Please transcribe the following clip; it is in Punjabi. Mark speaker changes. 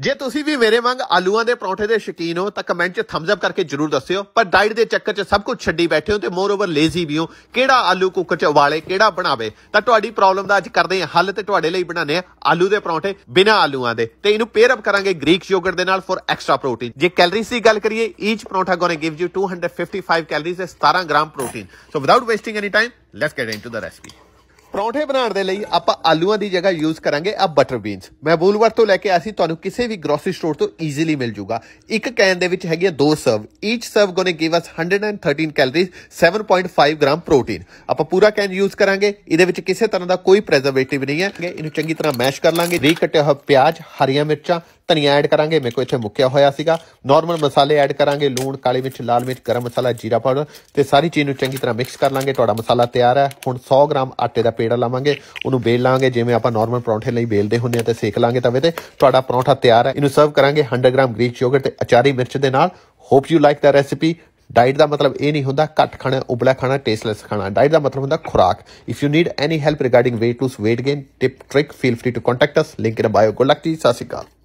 Speaker 1: ਜੇ ਤੁਸੀਂ ਵੀ ਮੇਰੇ ਵਾਂਗ ਆਲੂਆਂ ਦੇ ਪਰੌਂਠੇ ਦੇ ਸ਼ਕੀਨ ਹੋ ਤਾਂ ਕਮੈਂਟ 'ਚ ਥੰਬਸ ਅਪ ਕਰਕੇ ਜਰੂਰ ਦੱਸਿਓ ਪਰ ਡਾਈਟ ਦੇ ਚੱਕਰ 'ਚ ਸਭ ਕੁਝ ਛੱਡੀ ਬੈਠੇ ਹੋ ਤੇ ਮੋਰ ਓਵਰ ਲੇਜ਼ੀ ਵੀ ਹੋ ਕਿਹੜਾ ਆਲੂ ਕੁੱਕਰ 'ਚ ਉਬਾਲੇ ਕਿਹੜਾ ਬਣਾਵੇ ਤਾਂ ਤੁਹਾਡੀ ਪ੍ਰੋਬਲਮ ਦਾ ਅੱਜ ਕਰਦੇ ਹਾਂ ਹੱਲ ਤੇ ਤੁਹਾਡੇ ਲਈ ਬਣਾਉਂਦੇ ਆ ਆਲੂ ਦੇ ਪਰੌਂਠੇ ਬਿਨਾ ਆਲੂਆਂ ਦੇ ਤੇ ਇਹਨੂੰ ਪੇਅਰ ਅਪ ਕਰਾਂਗੇ ਗ੍ਰੀਕ ਯੋਗਰਟ ਦੇ ਨਾਲ ਫॉर ਐਕਸਟਰਾ ਪ੍ਰੋਟੀਨ ਜੇ ਕੈਲਰੀਜ਼ ਦੀ ਗੱਲ ਕਰੀਏ each paratha going gives you 255 calories ਐ 17 gram protein so without wasting any time let's get into the recipe ਪਰੌਂਠੇ ਬਣਾਉਣ ਦੇ ਲਈ ਆਪਾਂ ਆਲੂਆਂ ਦੀ ਜਗ੍ਹਾ ਯੂਜ਼ ਕਰਾਂਗੇ ਆ ਬਟਰ ਬੀਨਸ ਮੈਂ ਬੂਲਵਰ ਤੋਂ ਲੈ ਕੇ ਆਸੀ ਤੁਹਾਨੂੰ ਕਿਸੇ ਵੀ ਗਰੋਸਰੀ ਸਟੋਰ ਤੋਂ ਈਜ਼ੀਲੀ ਮਿਲ ਜੂਗਾ ਇੱਕ ਕੈਨ ਦੇ ਵਿੱਚ ਹੈਗੀਆਂ ਦੋ serve each serve gonna give us 113 calories 7.5 gram protein ਆਪਾਂ ਪੂਰਾ ਕੈਨ ਯੂਜ਼ ਕਰਾਂਗੇ ਇਹਦੇ ਵਿੱਚ ਕਿਸੇ ਤਰ੍ਹਾਂ ਦਾ ਕੋਈ ਪ੍ਰੀਜ਼ਰਵੇਟਿਵ ਨਹੀਂ ਹੈ ਇਹਨੂੰ ਚੰਗੀ ਤਰ੍ਹਾਂ ਮੈਸ਼ ਕਰ ਲਾਂਗੇ ਰੀ ਕੱਟਿਆ ਹੋਇਆ ਪਿਆਜ਼ ਹਰੀਆਂ ਮਿਰਚਾਂ ਧਨੀਆ ਐਡ ਕਰਾਂਗੇ ਮੇਰੇ ਕੋਲ ਇੱਥੇ ਮੁੱਕਿਆ ਹੋਇਆ ਸੀਗਾ ਨਾਰਮਲ ਮਸਾਲੇ ਐਡ ਕਰਾਂਗੇ ਲੂਣ ਕਾਲੀ ਮਿਰਚ ਲਾਲ ਮਿਰਚ ਗਰਮ ਮਸਾਲਾ ਜੀਰਾ ਪਾਊਡਰ ਤੇ ਸਾਰੀ ਚੀਜ਼ ਨੂੰ ਚੰਗੀ ਤਰ੍ਹਾਂ ਮਿਕਸ ਕਰ ਲਾਂਗੇ ਤੁਹਾਡਾ ਮਸਾਲਾ ਤਿਆਰ ਹੈ ਹੁਣ 100 ਗ੍ਰਾਮ ਆਟੇ ਦਾ ਪੇੜਾ ਜਿਹੜਾ ਲਾਵਾਂਗੇ ਉਹਨੂੰ ਬੇਲ ਲਾਂਗੇ ਜਿਵੇਂ ਆਪਾਂ ਨਾਰਮਲ ਪਰੌਂਠੇ ਲਈ ਬੇਲਦੇ ਹੁੰਦੇ ਆ ਤੇ ਸੇਕ ਲਾਂਗੇ ਤਵੇ ਤੇ ਤੁਹਾਡਾ ਪਰੌਂਠਾ ਤਿਆਰ ਹੈ ਇਹਨੂੰ ਸਰਵ ਕਰਾਂਗੇ 100 ਗ੍ਰਾਮ ਗ੍ਰੀਕ ਯੋਗਰਟ ਤੇ ਅਚਾਰੀ ਮਿਰਚ ਦੇ ਨਾਲ hope you like the recipe diet ਦਾ ਮਤਲਬ ਇਹ ਨਹੀਂ ਹੁੰਦਾ ਘੱਟ ਖਾਣਾ ਉਬਲਾ ਖਾਣਾ ਟੇਸਟਲੈਸ ਖਾਣਾ ਡਾਈਟ ਦਾ ਮਤਲਬ ਹੁੰਦਾ ਖੁਰਾਕ if you need any help regarding weight loss weight gain tip trick feel free to contact us link in bio good luck ਜੀ